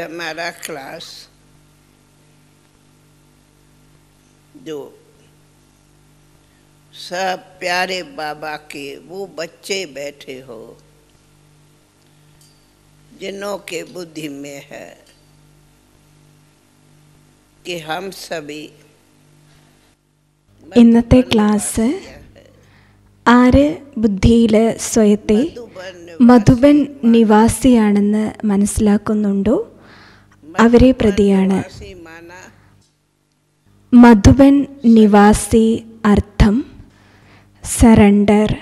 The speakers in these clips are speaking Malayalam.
llamar a clase जो सब प्यारे बाबा के वो बच्चे बैठे हो जिन्हों के बुद्धि में है कि हम सभी इन क्लास आर बुद्धि स्वयते मधुबन निवासी मनसो मधुबन निवासी अर्थम सरेंडर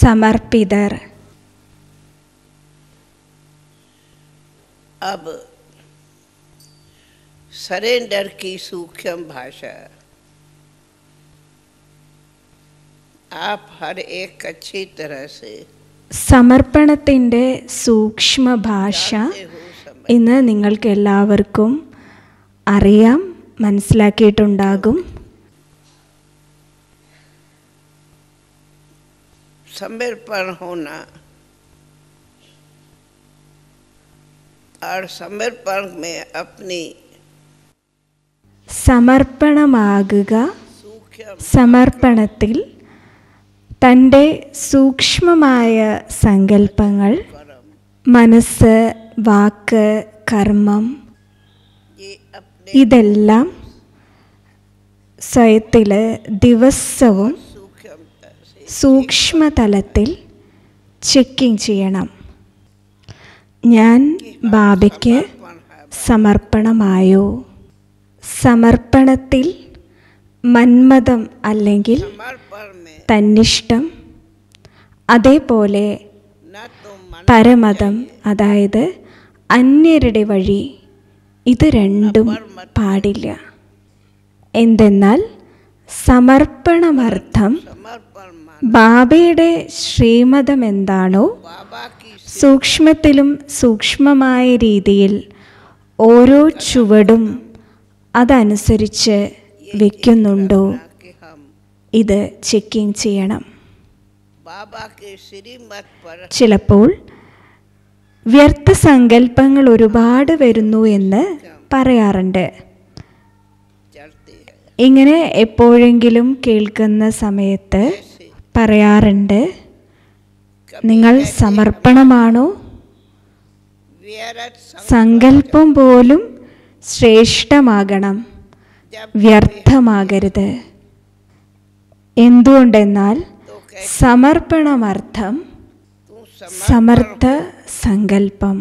समर्पितर अब सरेंडर की सूक्ष्म भाषा आप हर एक अच्छी तरह से समर्पण सूक्ष्म भाषा ഇന്ന് നിങ്ങൾക്ക് എല്ലാവർക്കും അറിയാം മനസ്സിലാക്കിയിട്ടുണ്ടാകും होना और समर्पण में अपनी സമർപ്പണമാകുക സമർപ്പണത്തിൽ തൻ്റെ സൂക്ഷ്മമായ സങ്കല്പങ്ങൾ മനസ്സ് വാക്ക് കർമ്മം ഇതെല്ലാം സ്വയത്തിൽ ദിവസവും സൂക്ഷ്മതലത്തിൽ ചെക്കിംഗ് ചെയ്യണം ഞാൻ ബാബയ്ക്ക് സമർപ്പണമായോ സമർപ്പണത്തിൽ മന്മതം അല്ലെങ്കിൽ തന്നിഷ്ടം അതേപോലെ പരമതം അതായത് അന്യരുടെ വഴി ഇത് രണ്ടും പാടില്ല എന്തെന്നാൽ സമർപ്പണമർത്ഥം ബാബയുടെ ശ്രീമതം എന്താണോ സൂക്ഷ്മത്തിലും സൂക്ഷ്മമായ രീതിയിൽ ഓരോ ചുവടും അതനുസരിച്ച് വയ്ക്കുന്നുണ്ടോ ഇത് ചെക്കിംഗ് ചെയ്യണം ചിലപ്പോൾ വ്യർത്ഥ സങ്കല്പങ്ങൾ ഒരുപാട് വരുന്നു എന്ന് പറയാറുണ്ട് ഇങ്ങനെ എപ്പോഴെങ്കിലും കേൾക്കുന്ന സമയത്ത് പറയാറുണ്ട് നിങ്ങൾ സമർപ്പണമാണോ സങ്കല്പം പോലും ശ്രേഷ്ഠമാകണം വ്യർത്ഥമാകരുത് എന്തുകൊണ്ടെന്നാൽ സമർപ്പണമർത്ഥം സമർത്ഥ സങ്കല്പം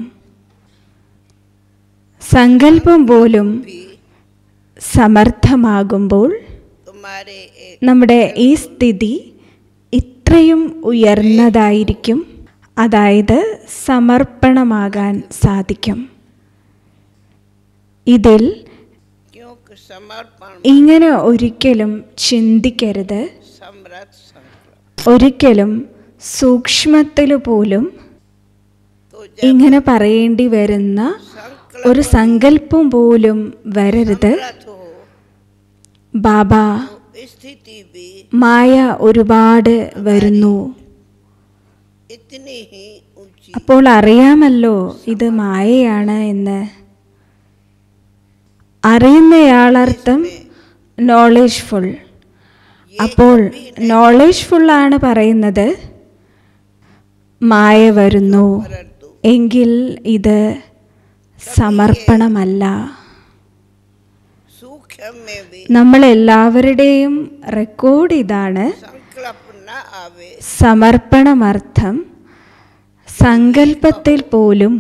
സങ്കല്പം പോലും സമർത്ഥമാകുമ്പോൾ നമ്മുടെ ഈ സ്ഥിതി ഇത്രയും ഉയർന്നതായിരിക്കും അതായത് സമർപ്പണമാകാൻ സാധിക്കും ഇതിൽ ഇങ്ങനെ ഒരിക്കലും ചിന്തിക്കരുത് ഒരിക്കലും സൂക്ഷ്മത്തിൽ പോലും ഇങ്ങനെ പറയേണ്ടി വരുന്ന ഒരു സങ്കല്പം പോലും വരരുത് ബാബ മായ ഒരുപാട് വരുന്നു അപ്പോൾ അറിയാമല്ലോ ഇത് മായയാണ് എന്ന് അറിയുന്നയാളർത്ഥം നോളേജ് ഫുൾ അപ്പോൾ നോളേജ് ഫുള്ളാണ് പറയുന്നത് മായ വരുന്നു എങ്കിൽ ഇത് സമർപ്പണമല്ല നമ്മളെല്ലാവരുടെയും റെക്കോർഡ് ഇതാണ് സമർപ്പണമർത്ഥം സങ്കല്പത്തിൽ പോലും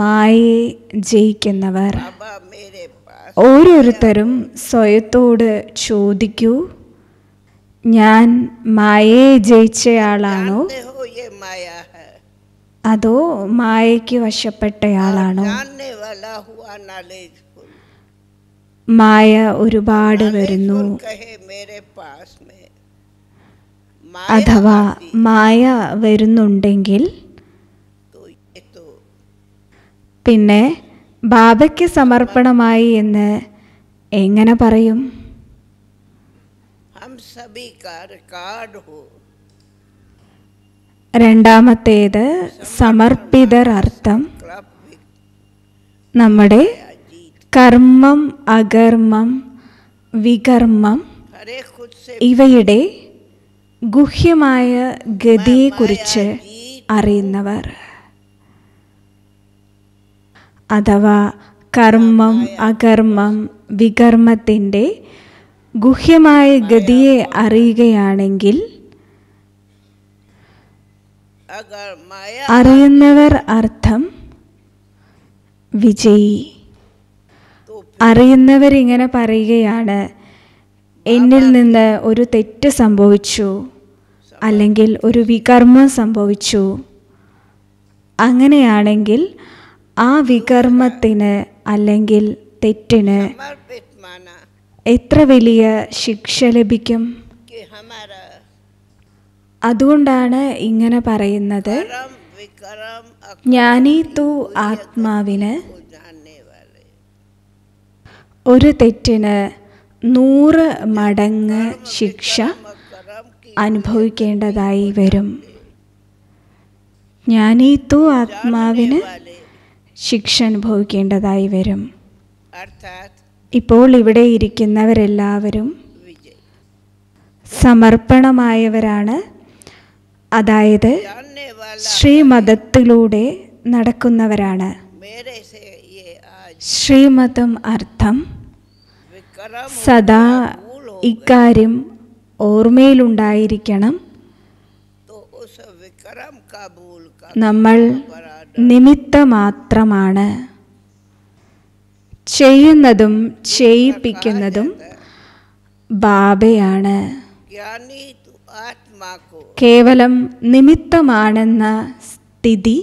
മായയെ ജയിക്കുന്നവർ ഓരോരുത്തരും സ്വയത്തോട് ചോദിക്കൂ ഞാൻ മായയെ ജയിച്ചയാളാണോ അതോ മായയ്ക്ക് വശപ്പെട്ടയാളാണോ മായ ഒരുപാട് വരുന്നു അഥവാ മായ വരുന്നുണ്ടെങ്കിൽ പിന്നെ ബാബയ്ക്ക് സമർപ്പണമായി എന്ന് എങ്ങനെ പറയും ഹം സഭി കാ രണ്ടാമത്തേത് അർത്ഥം നമ്മുടെ കർമ്മം അകർമ്മം വികർമ്മം ഇവയുടെ ഗുഹ്യമായ ഗതിയെക്കുറിച്ച് അറിയുന്നവർ അഥവാ കർമ്മം അകർമ്മം വികർമ്മത്തിൻ്റെ ഗുഹ്യമായ ഗതിയെ അറിയുകയാണെങ്കിൽ അറിയുന്നവർ അർത്ഥം വിജയി ഇങ്ങനെ പറയുകയാണ് എന്നിൽ നിന്ന് ഒരു തെറ്റ് സംഭവിച്ചു അല്ലെങ്കിൽ ഒരു വികർമ്മം സംഭവിച്ചു അങ്ങനെയാണെങ്കിൽ ആ വികർമ്മത്തിന് അല്ലെങ്കിൽ തെറ്റിന് എത്ര വലിയ ശിക്ഷ ലഭിക്കും അതുകൊണ്ടാണ് ഇങ്ങനെ പറയുന്നത് ജ്ഞാനീ തു ആത്മാവിന് ഒരു തെറ്റിന് നൂറ് മടങ്ങ് ശിക്ഷ അനുഭവിക്കേണ്ടതായി വരും ജ്ഞാനീ തു ആത്മാവിന് ശിക്ഷ അനുഭവിക്കേണ്ടതായി വരും ഇപ്പോൾ ഇവിടെ ഇരിക്കുന്നവരെല്ലാവരും സമർപ്പണമായവരാണ് അതായത് ശ്രീമതത്തിലൂടെ നടക്കുന്നവരാണ് ശ്രീമതം അർത്ഥം സദാ ഇക്കാര്യം ഓർമ്മയിലുണ്ടായിരിക്കണം നമ്മൾ നിമിത്തമാത്രമാണ് ചെയ്യുന്നതും ചെയ്യിപ്പിക്കുന്നതും ബാബയാണ് കേവലം നിമിത്തമാണെന്ന സ്ഥിതി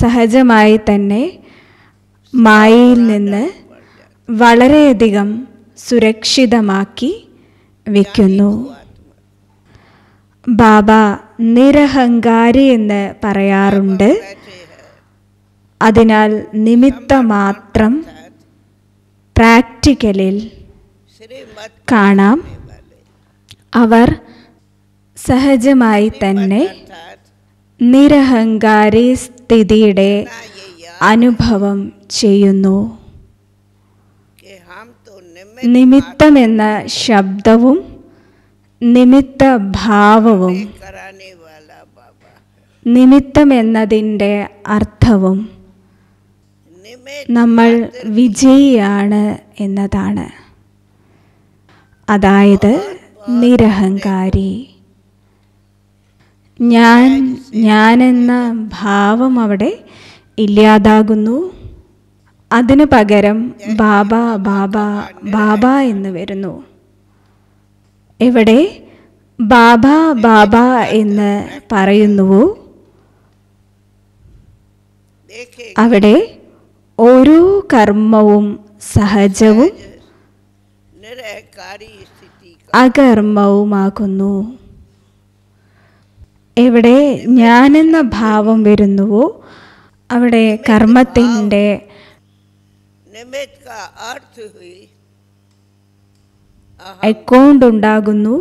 സഹജമായി തന്നെ മായയിൽ നിന്ന് വളരെയധികം സുരക്ഷിതമാക്കി വയ്ക്കുന്നു ബാബ നിരഹങ്കാരി എന്ന് പറയാറുണ്ട് അതിനാൽ നിമിത്തം മാത്രം പ്രാക്ടിക്കലിൽ കാണാം അവർ സഹജമായി തന്നെ നിരഹങ്കാരി സ്ഥിതിയുടെ അനുഭവം ചെയ്യുന്നു നിമിത്തമെന്ന ശബ്ദവും നിമിത്ത ഭാവവും നിമിത്തമെന്നതിൻ്റെ അർത്ഥവും നമ്മൾ വിജയിയാണ് എന്നതാണ് അതായത് നിരഹങ്കാരി ഞാൻ എന്ന ഭാവം അവിടെ ഇല്ലാതാകുന്നു അതിന് പകരം ബാബ ബാബ ബാബ എന്ന് വരുന്നു എവിടെ ബാബ ബാബ എന്ന് പറയുന്നുവോ അവിടെ ഓരോ കർമ്മവും സഹജവും അകർമ്മവുമാകുന്നു എവിടെ ഞാനെന്ന ഭാവം വരുന്നുവോ അവിടെ കർമ്മത്തിൻ്റെ അക്കൗണ്ട് ഉണ്ടാകുന്നു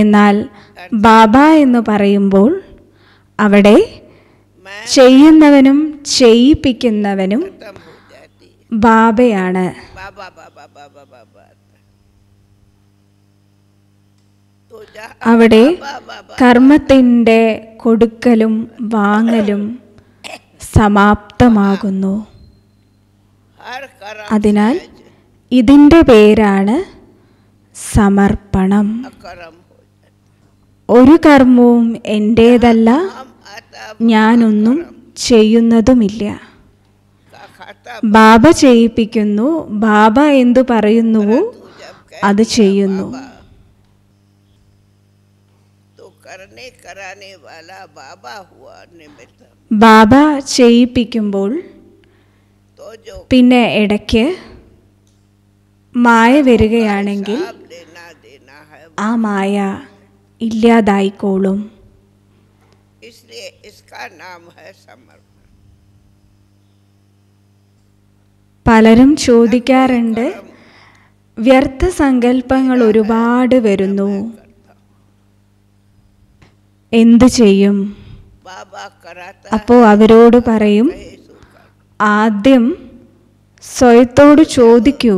എന്നാൽ ബാബ എന്ന് പറയുമ്പോൾ അവിടെ ചെയ്യുന്നവനും ചെയ്യിപ്പിക്കുന്നവനും ബാബയാണ് അവിടെ കർമ്മത്തിൻ്റെ കൊടുക്കലും വാങ്ങലും സമാപ്തമാകുന്നു അതിനാൽ ഇതിൻ്റെ പേരാണ് സമർപ്പണം ഒരു കർമ്മവും എൻ്റേതല്ല ഞാനൊന്നും ചെയ്യുന്നതുമില്ല ബാബ ചെയ്യിപ്പിക്കുന്നു ബാബ എന്തു പറയുന്നുവോ അത് ചെയ്യുന്നു करने कराने वाला बाबा हुआ निमित्त ബാബ ചെയ്യിപ്പിക്കുമ്പോൾ പിന്നെ ഇടയ്ക്ക് മായ വരികയാണെങ്കിൽ ആ മായ ഇല്ലാതായിക്കോളും പലരും ചോദിക്കാറുണ്ട് വ്യർത്ഥ സങ്കല്പങ്ങൾ ഒരുപാട് വരുന്നു എന്തു ചെയ്യും അപ്പോൾ അവരോട് പറയും ആദ്യം സ്വയത്തോട് ചോദിക്കൂ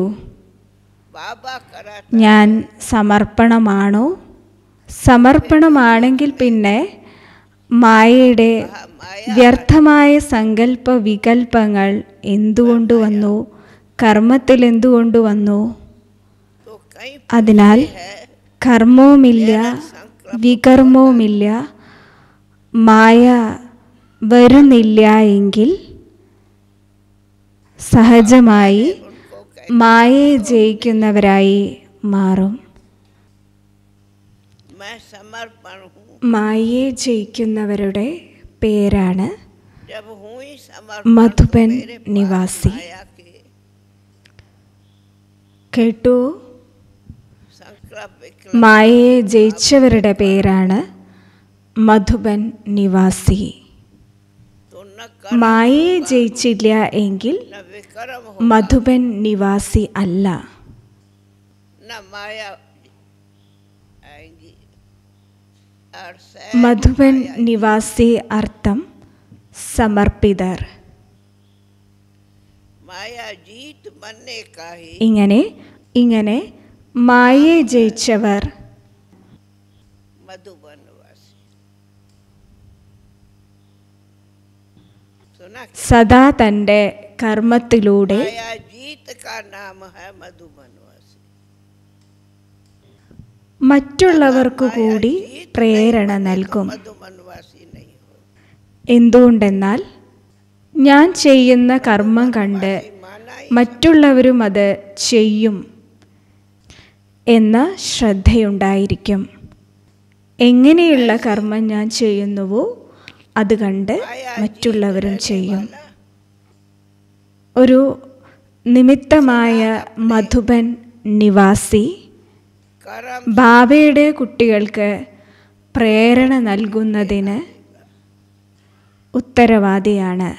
ഞാൻ സമർപ്പണമാണോ സമർപ്പണമാണെങ്കിൽ പിന്നെ മായയുടെ വ്യർത്ഥമായ സങ്കല്പ വികല്പങ്ങൾ എന്തുകൊണ്ട് വന്നു കർമ്മത്തിൽ എന്തുകൊണ്ട് വന്നു അതിനാൽ കർമ്മവുമില്ല വികർമ്മവുമില്ല മായ വരുന്നില്ല എങ്കിൽ സഹജമായി മായയെ ജയിക്കുന്നവരായി മാറും മായയെ ജയിക്കുന്നവരുടെ പേരാണ് മധുബൻ നിവാസി കേട്ടു മായയെ ജയിച്ചവരുടെ പേരാണ് മധുബൻ നിവാസി മായയെ ജയിച്ചില്ല എങ്കിൽ മധുബൻ നിവാസി അല്ല മധുബൻ നിവാസി അർത്ഥം സമർപ്പിതർ ഇങ്ങനെ ഇങ്ങനെ മായയെ ജയിച്ചവർ സദാ തന്റെ കർമ്മത്തിലൂടെ മറ്റുള്ളവർക്കു കൂടി പ്രേരണ നൽകും എന്തുകൊണ്ടെന്നാൽ ഞാൻ ചെയ്യുന്ന കർമ്മം കണ്ട് മറ്റുള്ളവരും അത് ചെയ്യും എന്ന ശ്രദ്ധയുണ്ടായിരിക്കും എങ്ങനെയുള്ള കർമ്മം ഞാൻ ചെയ്യുന്നുവോ അത് കണ്ട് മറ്റുള്ളവരും ചെയ്യും ഒരു നിമിത്തമായ മധുബൻ നിവാസി ബാബയുടെ കുട്ടികൾക്ക് പ്രേരണ നൽകുന്നതിന് ഉത്തരവാദിയാണ്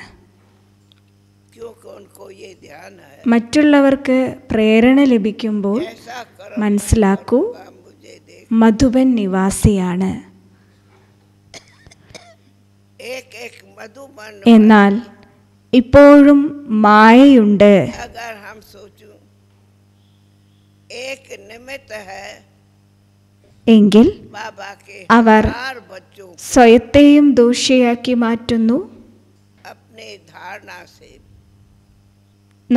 മറ്റുള്ളവർക്ക് പ്രേരണ ലഭിക്കുമ്പോൾ മനസ്സിലാക്കൂ മധുബൻ നിവാസിയാണ് എന്നാൽ ഇപ്പോഴും മായയുണ്ട് എങ്കിൽ അവർ സ്വയത്തെയും ദൂഷ്യയാക്കി മാറ്റുന്നു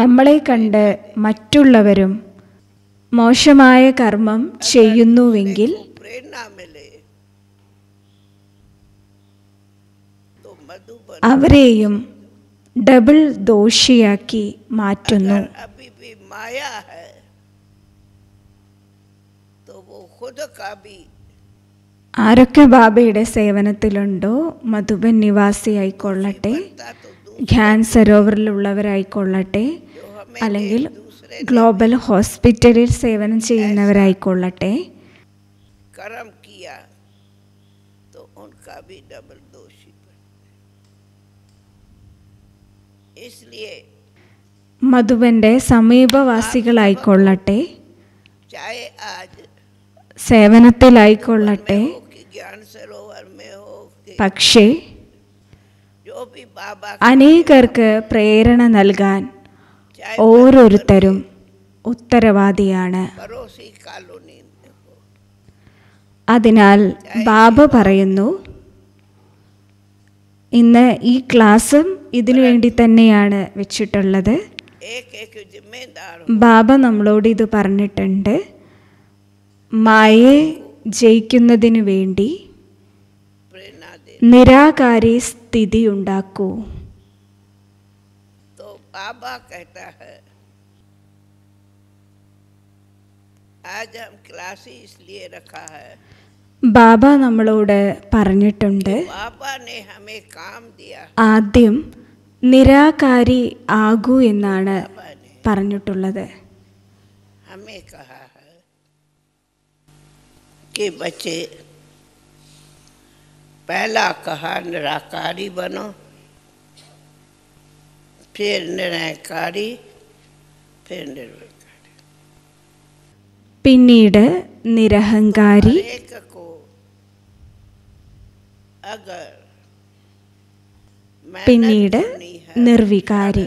നമ്മളെ കണ്ട് മറ്റുള്ളവരും മോശമായ കർമ്മം ചെയ്യുന്നുവെങ്കിൽ അവരെയും ഡബിൾ ദോഷിയാക്കി മാറ്റുന്നു ആരൊക്കെ ബാബയുടെ സേവനത്തിലുണ്ടോ മധുബൻ നിവാസിയായിക്കൊള്ളട്ടെ ഖ്യാൻ സരോവറിലുള്ളവരായിക്കൊള്ളട്ടെ അല്ലെങ്കിൽ ഗ്ലോബൽ ഹോസ്പിറ്റലിൽ സേവനം ചെയ്യുന്നവരായിക്കൊള്ളട്ടെ മധുവന്റെ സമീപവാസികളായിക്കൊള്ളട്ടെ സേവനത്തിലായിക്കൊള്ളട്ടെ പക്ഷേ അനേകർക്ക് പ്രേരണ നൽകാൻ ഓരോരുത്തരും ഉത്തരവാദിയാണ് അതിനാൽ ബാബ പറയുന്നു ഇന്ന് ഈ ക്ലാസ്സും ഇതിനു വേണ്ടി തന്നെയാണ് വെച്ചിട്ടുള്ളത് ബാബ നമ്മളോട് ഇത് പറഞ്ഞിട്ടുണ്ട് മായെ ജയിക്കുന്നതിനു വേണ്ടി നിരാകാരി സ്ഥിതി ഉണ്ടാക്കൂ बाबा कहता है आज हम क्लास इसलिए रखा है ബാബ നമ്മളോട് പറഞ്ഞിട്ടുണ്ട് ആദ്യം നിരാകാരി ആകൂ എന്നാണ് പറഞ്ഞിട്ടുള്ളത് പഹല കഹാ നിരാകാരി ബനോ പിന്നീട് നിരഹങ്കാരി പിന്നീട് നിർവികാരി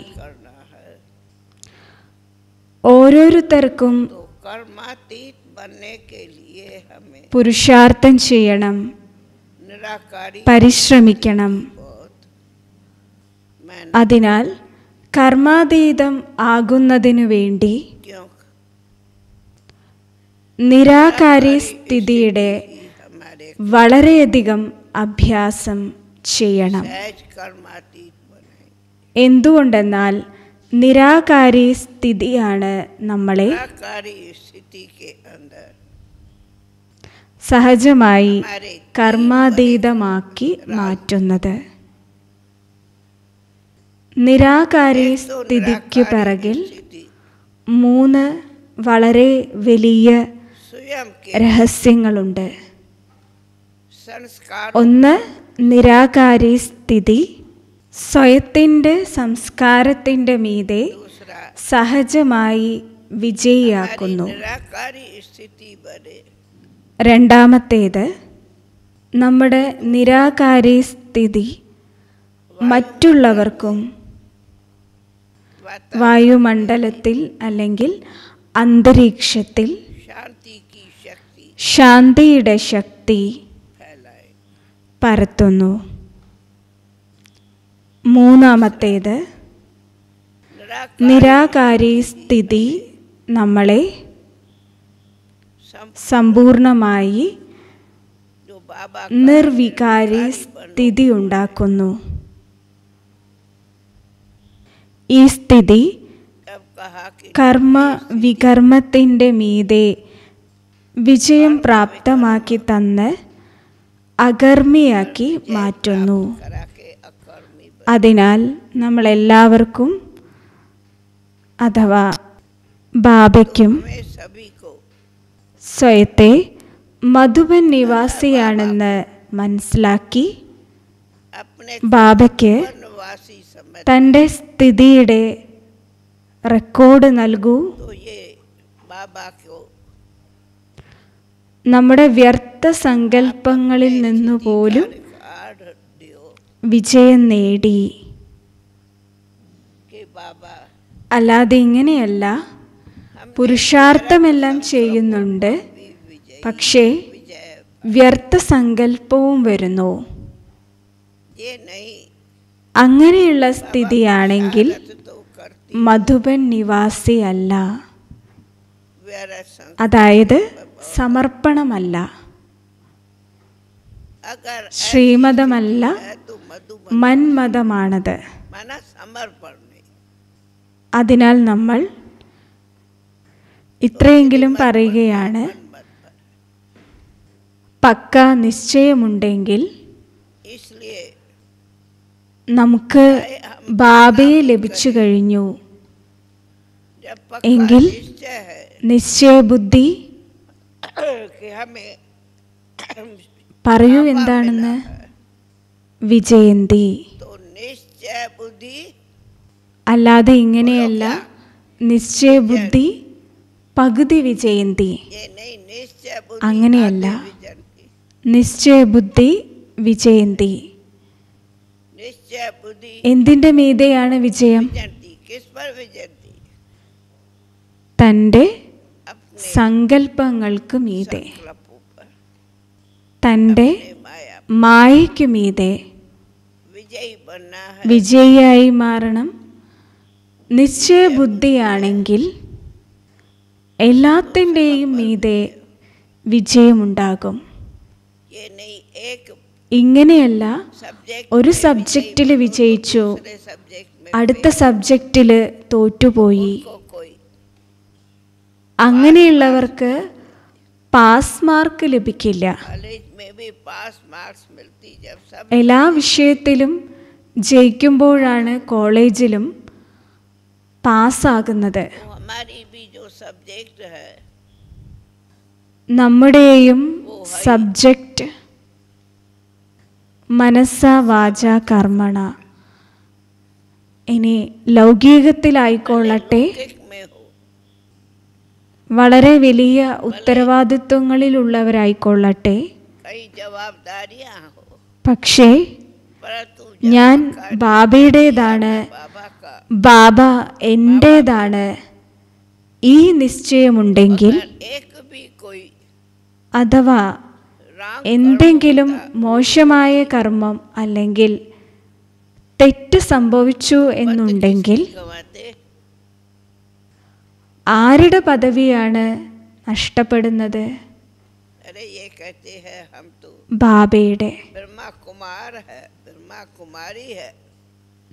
ഓരോരുത്തർക്കും പുരുഷാർത്ഥം ചെയ്യണം പരിശ്രമിക്കണം അതിനാൽ കർമാതീതം ആകുന്നതിനു വേണ്ടി നിരാകാരി സ്ഥിതിയുടെ വളരെയധികം അഭ്യാസം ചെയ്യണം എന്തുകൊണ്ടെന്നാൽ നിരാകാരി സ്ഥിതിയാണ് നമ്മളെ സഹജമായി കർമാതീതമാക്കി മാറ്റുന്നത് നിരാകാരി സ്ഥിതിക്കു പിറകിൽ മൂന്ന് വളരെ വലിയ രഹസ്യങ്ങളുണ്ട് ഒന്ന് നിരാകാരി സ്ഥിതി സ്വയത്തിൻ്റെ സംസ്കാരത്തിൻ്റെ മീതെ സഹജമായി വിജയിയാക്കുന്നു രണ്ടാമത്തേത് നമ്മുടെ നിരാകാരി സ്ഥിതി മറ്റുള്ളവർക്കും വായുമണ്ഡലത്തിൽ അല്ലെങ്കിൽ അന്തരീക്ഷത്തിൽ ശാന്തിയുടെ ശക്തി പരത്തുന്നു മൂന്നാമത്തേത് നിരാകാരി സ്ഥിതി നമ്മളെ സമ്പൂർണമായി നിർവികാരി സ്ഥിതി ഉണ്ടാക്കുന്നു ഈ സ്ഥിതി കർമ്മ വികർമ്മത്തിൻ്റെ മീതെ വിജയം പ്രാപ്തമാക്കി തന്ന് അകർമ്മിയാക്കി മാറ്റുന്നു അതിനാൽ നമ്മളെല്ലാവർക്കും അഥവാ ബാബയ്ക്കും സ്വയത്തെ മധുബൻ നിവാസിയാണെന്ന് മനസ്സിലാക്കി ബാബയ്ക്ക് തൻ്റെ സ്ഥിതിയുടെ റെക്കോർഡ് നൽകൂ നമ്മുടെ വ്യർത്ഥ സങ്കല്പങ്ങളിൽ നിന്നുപോലും വിജയം നേടി അല്ലാതെ ഇങ്ങനെയല്ല പുരുഷാർത്ഥമെല്ലാം ചെയ്യുന്നുണ്ട് പക്ഷേ വ്യർത്ഥ സങ്കല്പവും വരുന്നു അങ്ങനെയുള്ള സ്ഥിതിയാണെങ്കിൽ മധുബൻ നിവാസിയല്ല അതായത് സമർപ്പണമല്ല ശ്രീമതമല്ല മന്മതമാണത് അതിനാൽ നമ്മൾ ഇത്രയെങ്കിലും പറയുകയാണ് പക്ക നിശ്ചയമുണ്ടെങ്കിൽ നമുക്ക് ബാബയെ ലഭിച്ചു കഴിഞ്ഞു എങ്കിൽ നിശ്ചയബുദ്ധി പറയൂ എന്താണെന്ന് വിജയന്തി അല്ലാതെ ഇങ്ങനെയല്ല നിശ്ചയബുദ്ധി പകുതി വിജയന്തി അങ്ങനെയല്ല നിശ്ചയബുദ്ധി വിജയന്തി എന്തിന്റെ മീതെയാണ് വിജയം തൻ്റെ സങ്കല്പങ്ങൾക്ക് മീതെ തൻ്റെ മായയ്ക്ക് മീതെ വിജയിയായി മാറണം നിശ്ചയബുദ്ധിയാണെങ്കിൽ എല്ലാത്തിൻ്റെയും മീതെ വിജയമുണ്ടാകും ഇങ്ങനെയല്ല ഒരു സബ്ജക്റ്റിൽ വിജയിച്ചു അടുത്ത സബ്ജക്റ്റിൽ തോറ്റുപോയി അങ്ങനെയുള്ളവർക്ക് പാസ് മാർക്ക് ലഭിക്കില്ല എല്ലാ വിഷയത്തിലും ജയിക്കുമ്പോഴാണ് കോളേജിലും പാസ്സാകുന്നത് oh, നമ്മുടെയും സബ്ജക്റ്റ് oh, മനസ്സ വാച കർമ്മണ ഇനി ലൗകികത്തിലായിക്കൊള്ളട്ടെ വളരെ വലിയ ഉത്തരവാദിത്വങ്ങളിലുള്ളവരായിക്കൊള്ളട്ടെ പക്ഷേ ഞാൻ ബാബയുടേതാണ് ബാബ എൻ്റെതാണ് ഈ നിശ്ചയമുണ്ടെങ്കിൽ അഥവാ എന്തെങ്കിലും മോശമായ കർമ്മം അല്ലെങ്കിൽ തെറ്റ് സംഭവിച്ചു എന്നുണ്ടെങ്കിൽ ആരുടെ പദവിയാണ് നഷ്ടപ്പെടുന്നത് ബാബയുടെ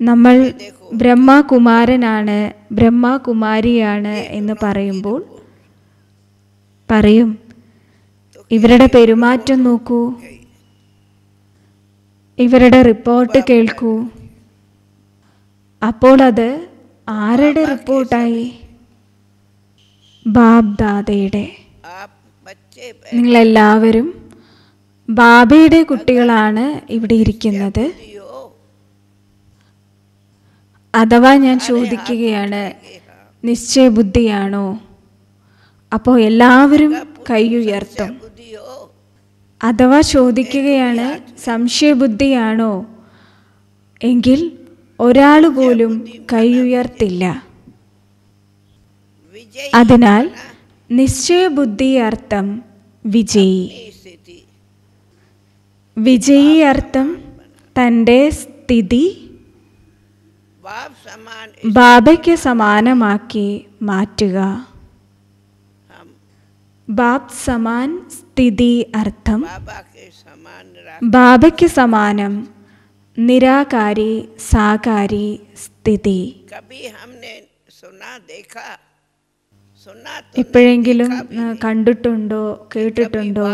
നമ്മൾ ബ്രഹ്മകുമാരനാണ് ബ്രഹ്മകുമാരിയാണ് എന്ന് പറയുമ്പോൾ പറയും ഇവരുടെ പെരുമാറ്റം നോക്കൂ ഇവരുടെ റിപ്പോർട്ട് കേൾക്കൂ അപ്പോൾ അത് ആരുടെ റിപ്പോർട്ടായി ബാബ്ദാദയുടെ നിങ്ങളെല്ലാവരും ബാബയുടെ കുട്ടികളാണ് ഇവിടെ ഇരിക്കുന്നത് അഥവാ ഞാൻ ചോദിക്കുകയാണ് നിശ്ചയബുദ്ധിയാണോ അപ്പോൾ എല്ലാവരും കൈ അഥവാ ചോദിക്കുകയാണ് സംശയബുദ്ധിയാണോ എങ്കിൽ ഒരാൾ പോലും കൈയുയർത്തില്ല അതിനാൽ നിശ്ചയബുദ്ധി അർത്ഥം വിജയി വിജയി അർത്ഥം തൻ്റെ സ്ഥിതി ബാബയ്ക്ക് സമാനമാക്കി മാറ്റുക ബാബ് സമാൻ സ്ഥിതി അർത്ഥം ബാബയ്ക്ക് സമാനം നിരാകാരി സാകാരി സ്ഥിതി എപ്പോഴെങ്കിലും കണ്ടിട്ടുണ്ടോ കേട്ടിട്ടുണ്ടോ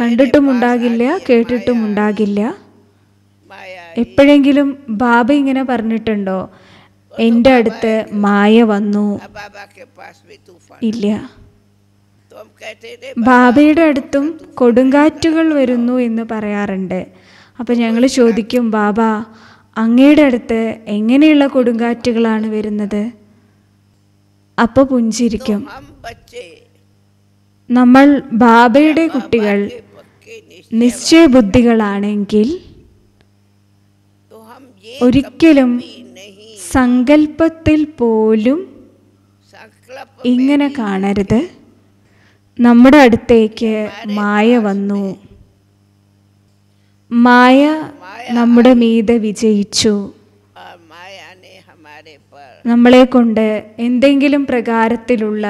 കണ്ടിട്ടും ഉണ്ടാകില്ല കേട്ടിട്ടും ഉണ്ടാകില്ല എപ്പോഴെങ്കിലും ബാബ ഇങ്ങനെ പറഞ്ഞിട്ടുണ്ടോ എൻ്റെ അടുത്ത് മായ വന്നു ഇല്ല ബാബയുടെ അടുത്തും കൊടുങ്കാറ്റുകൾ വരുന്നു എന്ന് പറയാറുണ്ട് അപ്പോൾ ഞങ്ങൾ ചോദിക്കും ബാബ അങ്ങയുടെ അടുത്ത് എങ്ങനെയുള്ള കൊടുങ്കാറ്റുകളാണ് വരുന്നത് അപ്പോൾ പുഞ്ചിരിക്കും നമ്മൾ ബാബയുടെ കുട്ടികൾ നിശ്ചയബുദ്ധികളാണെങ്കിൽ ഒരിക്കലും സങ്കല്പത്തിൽ പോലും ഇങ്ങനെ കാണരുത് നമ്മുടെ അടുത്തേക്ക് മായ വന്നു മായ നമ്മുടെ മീതെ വിജയിച്ചു നമ്മളെ കൊണ്ട് എന്തെങ്കിലും പ്രകാരത്തിലുള്ള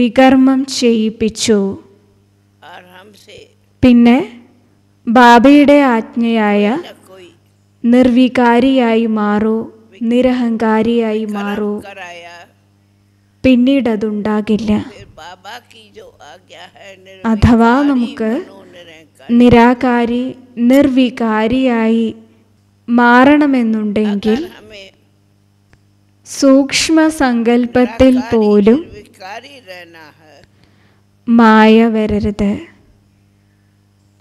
വികർമ്മം ചെയ്യിപ്പിച്ചു പിന്നെ ബാബയുടെ ആജ്ഞയായ നിർവികാരിയായി മാറൂ നിരഹങ്കാരിയായി മാറൂ പിന്നീട് അതുണ്ടാകില്ല അഥവാ നമുക്ക് നിരാകാരി നിർവികാരിയായി മാറണമെന്നുണ്ടെങ്കിൽ സൂക്ഷ്മ സങ്കല്പത്തിൽ പോലും മായ വരരുത്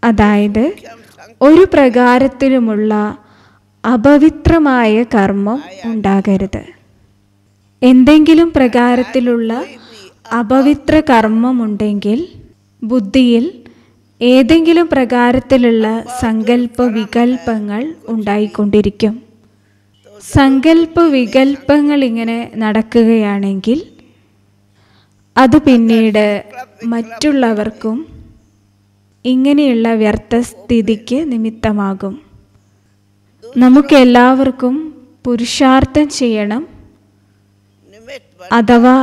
അതായത് ഒരു പ്രകാരത്തിലുമുള്ള അപവിത്രമായ കർമ്മം ഉണ്ടാകരുത് എന്തെങ്കിലും പ്രകാരത്തിലുള്ള അപവിത്ര കർമ്മമുണ്ടെങ്കിൽ ബുദ്ധിയിൽ ഏതെങ്കിലും പ്രകാരത്തിലുള്ള സങ്കല്പ വികൽപ്പങ്ങൾ ഉണ്ടായിക്കൊണ്ടിരിക്കും സങ്കല്പ വികൽപ്പങ്ങൾ ഇങ്ങനെ നടക്കുകയാണെങ്കിൽ അത് പിന്നീട് മറ്റുള്ളവർക്കും ഇങ്ങനെയുള്ള വ്യർത്ഥസ്ഥിതിക്ക് നിമിത്തമാകും നമുക്കെല്ലാവർക്കും പുരുഷാർത്ഥം ചെയ്യണം അഥവാ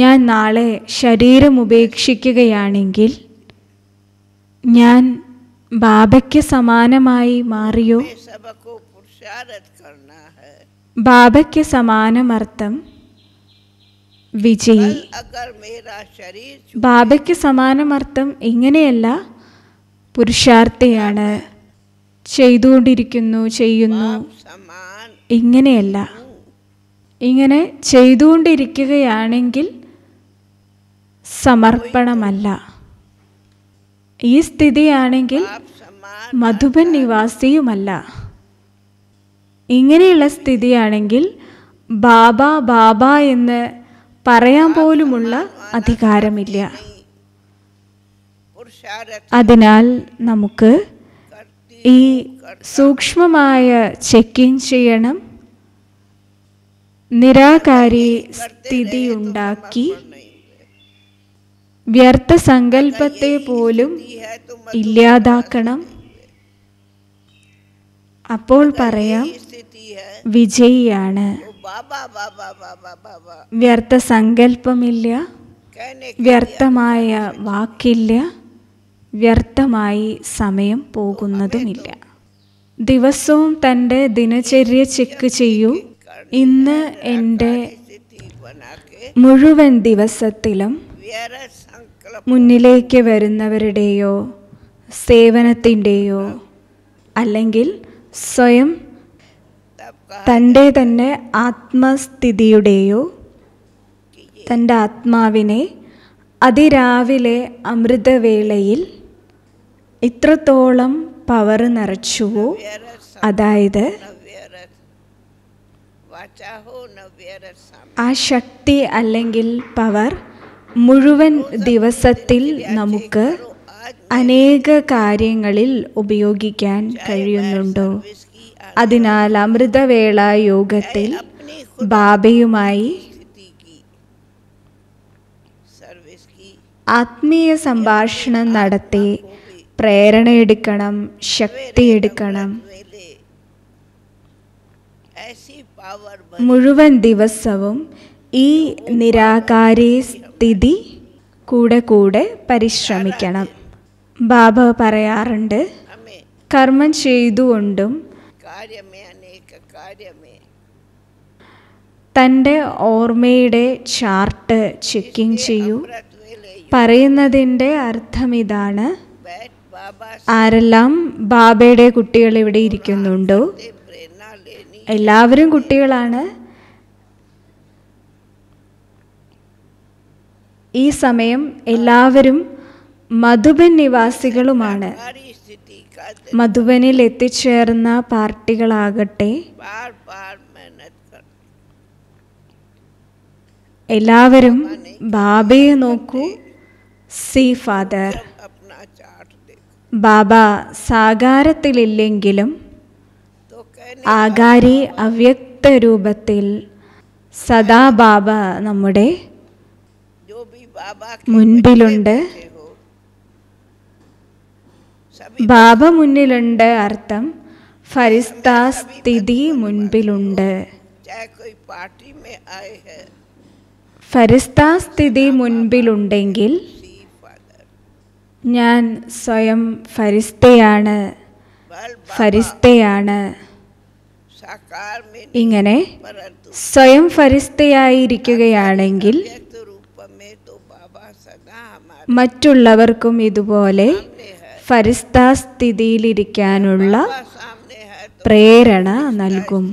ഞാൻ നാളെ ശരീരം ഉപേക്ഷിക്കുകയാണെങ്കിൽ ഞാൻ ബാബയ്ക്ക് സമാനമായി മാറിയോ ബാബയ്ക്ക് സമാനമർത്ഥം വിജയി ബാബയ്ക്ക് സമാനമർത്ഥം ഇങ്ങനെയല്ല പുരുഷാർത്ഥയാണ് ചെയ്തുകൊണ്ടിരിക്കുന്നു ചെയ്യുന്നു ഇങ്ങനെയല്ല ഇങ്ങനെ ചെയ്തുകൊണ്ടിരിക്കുകയാണെങ്കിൽ സമർപ്പണമല്ല ഈ സ്ഥിതിയാണെങ്കിൽ മധുബൻ നിവാസിയുമല്ല ഇങ്ങനെയുള്ള സ്ഥിതിയാണെങ്കിൽ ബാബ ബാബ എന്ന് പറയാൻ പോലുമുള്ള അധികാരമില്ല അതിനാൽ നമുക്ക് ഈ സൂക്ഷ്മമായ ചെക്കിങ് ചെയ്യണം നിരാകാരെ സ്ഥിതിയുണ്ടാക്കി വ്യർത്ഥസങ്കല്പത്തെ പോലും ഇല്ലാതാക്കണം അപ്പോൾ പറയാം വിജയിയാണ് വ്യർത്ഥസങ്കല്പമില്ല വ്യർത്ഥമായ വാക്കില്ല വ്യർത്ഥമായി സമയം പോകുന്നതുമില്ല ദിവസവും തൻ്റെ ദിനചര്യ ചെക്ക് ചെയ്യൂ ഇന്ന് എൻ്റെ മുഴുവൻ ദിവസത്തിലും മുന്നിലേക്ക് വരുന്നവരുടെയോ സേവനത്തിൻ്റെയോ അല്ലെങ്കിൽ സ്വയം തൻ്റെ തന്നെ ആത്മസ്ഥിതിയുടെയോ തൻ്റെ ആത്മാവിനെ അതിരാവിലെ അമൃതവേളയിൽ ഇത്രത്തോളം പവർ നിറച്ചുവോ അതായത് ആ ശക്തി അല്ലെങ്കിൽ പവർ മുഴുവൻ ദിവസത്തിൽ നമുക്ക് അനേക കാര്യങ്ങളിൽ ഉപയോഗിക്കാൻ കഴിയുന്നുണ്ടോ അതിനാൽ അമൃതവേള യോഗത്തിൽ ബാബയുമായി ആത്മീയ സംഭാഷണം നടത്തി പ്രേരണയെടുക്കണം ശക്തിയെടുക്കണം ശക്തി എടുക്കണം മുഴുവൻ ദിവസവും ഈ നിരാകാരി സ്ഥിതി കൂടെ കൂടെ പരിശ്രമിക്കണം ബാബ പറയാറുണ്ട് കർമ്മം ചെയ്തുകൊണ്ടും തൻ്റെ ഓർമ്മയുടെ ചാർട്ട് ചെക്കിംഗ് ചെയ്യൂ പറയുന്നതിൻ്റെ അർത്ഥം ഇതാണ് ആരെല്ലാം ബാബയുടെ കുട്ടികൾ ഇവിടെ ഇരിക്കുന്നുണ്ടോ എല്ലാവരും കുട്ടികളാണ് ഈ സമയം എല്ലാവരും മധുബൻ നിവാസികളുമാണ് മധുബനിൽ എത്തിച്ചേർന്ന പാർട്ടികളാകട്ടെ എല്ലാവരും ബാബയെ നോക്കൂ സി ഫാദർ ബാബ സാഗാരത്തിലില്ലെങ്കിലും ആകാരി അവ്യക്ത രൂപത്തിൽ സദാ ബാബ നമ്മുടെ മുൻപിലുണ്ട് ബാബ മുന്നിലുണ്ട് അർത്ഥം ഫരിസ്ത സ്ഥിതി മുൻപിലുണ്ട് ഫരിസ്ത സ്ഥിതി മുൻപിലുണ്ടെങ്കിൽ ഞാൻ സ്വയം ഫരിസ്തയാണ് ഫരിസ്തയാണ് ഇങ്ങനെ സ്വയം ഫരിസ്തയായിരിക്കുകയാണെങ്കിൽ മറ്റുള്ളവർക്കും ഇതുപോലെ ഫരിസ്താസ്ഥിതിയിലിരിക്കാനുള്ള പ്രേരണ നൽകും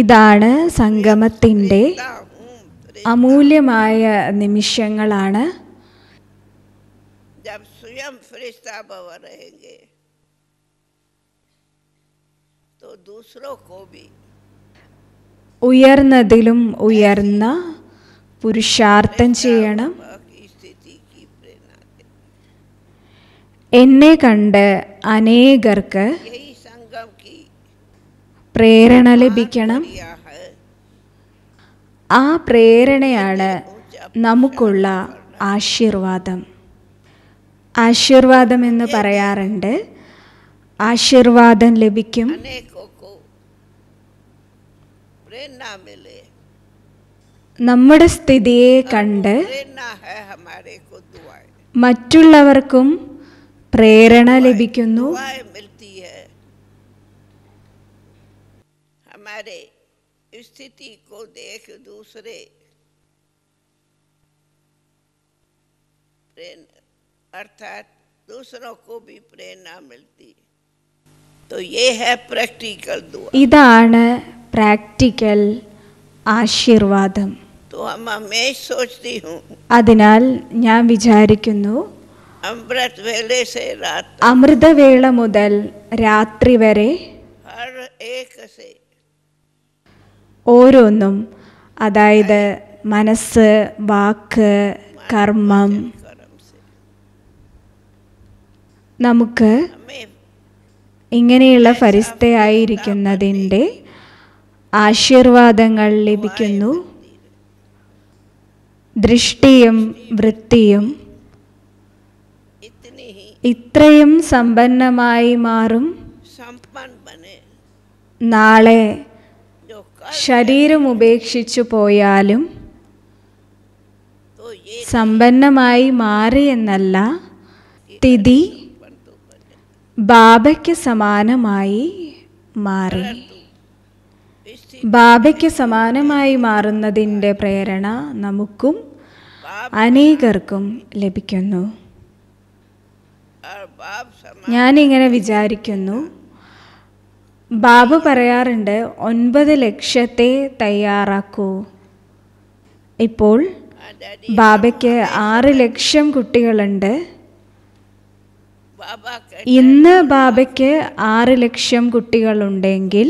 ഇതാണ് സംഗമത്തിൻ്റെ അമൂല്യമായ നിമിഷങ്ങളാണ് स्वयं फरिश्ता बाबा रहेंगे तो दूसरों को भी ഉയർന്നതിലും ഉയർന്ന പുരുഷാർത്ഥം ചെയ്യണം എന്നെ കണ്ട് അനേകർക്ക് പ്രേരണ ലഭിക്കണം ആ പ്രേരണയാണ് നമുക്കുള്ള ആശീർവാദം ആശീർവാദം എന്ന് പറയാറുണ്ട് ആശീർവാദം ലഭിക്കും നമ്മുടെ സ്ഥിതിയെ കണ്ട് മറ്റുള്ളവർക്കും പ്രേരണ ലഭിക്കുന്നു स्थिति को देख दूसरे अर्थात दूसरों को भी प्रेरणा मिलती तो ये है प्रैक्टिकल दुआ ഇതാണ് പ്രാക്ടിക്കൽ ആശീർവാദം तो अम्मा मैं सोचती हूँ അതിനാൽ ഞാൻ വിചാരിക്കുന്നു अमृत वेले से रात അമൃതവേള മുതൽ രാത്രി വരെ हर एक से ഓരോന്നും അതായത് മനസ്സ് വാക്ക് കർമ്മം നമുക്ക് ഇങ്ങനെയുള്ള ഫരിസ്തയായിരിക്കുന്നതിൻ്റെ ആശീർവാദങ്ങൾ ലഭിക്കുന്നു ദൃഷ്ടിയും വൃത്തിയും ഇത്രയും സമ്പന്നമായി മാറും നാളെ ശരീരം ഉപേക്ഷിച്ചു പോയാലും സമ്പന്നമായി മാറി എന്നല്ല തിഥി ബാബയ്ക്ക് സമാനമായി മാറി ബാബയ്ക്ക് സമാനമായി മാറുന്നതിൻ്റെ പ്രേരണ നമുക്കും അനേകർക്കും ലഭിക്കുന്നു ഞാനിങ്ങനെ വിചാരിക്കുന്നു ബാബു പറയാറുണ്ട് ഒൻപത് ലക്ഷത്തെ തയ്യാറാക്കൂ ഇപ്പോൾ ബാബയ്ക്ക് ആറ് ലക്ഷം കുട്ടികളുണ്ട് ഇന്ന് ബാബയ്ക്ക് ആറ് ലക്ഷം കുട്ടികളുണ്ടെങ്കിൽ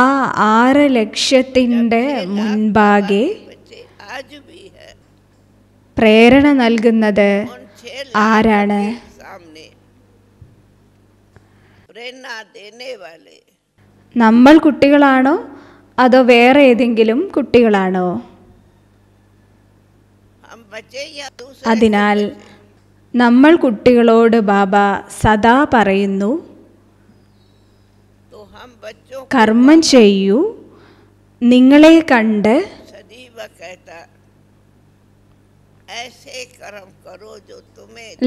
ആ ആറ് ലക്ഷത്തിൻ്റെ മുൻപാകെ പ്രേരണ നൽകുന്നത് ആരാണ് നമ്മൾ കുട്ടികളാണോ അതോ വേറെ ഏതെങ്കിലും കുട്ടികളാണോ അതിനാൽ നമ്മൾ കുട്ടികളോട് ബാബ സദാ പറയുന്നു കർമ്മം ചെയ്യൂ നിങ്ങളെ കണ്ട്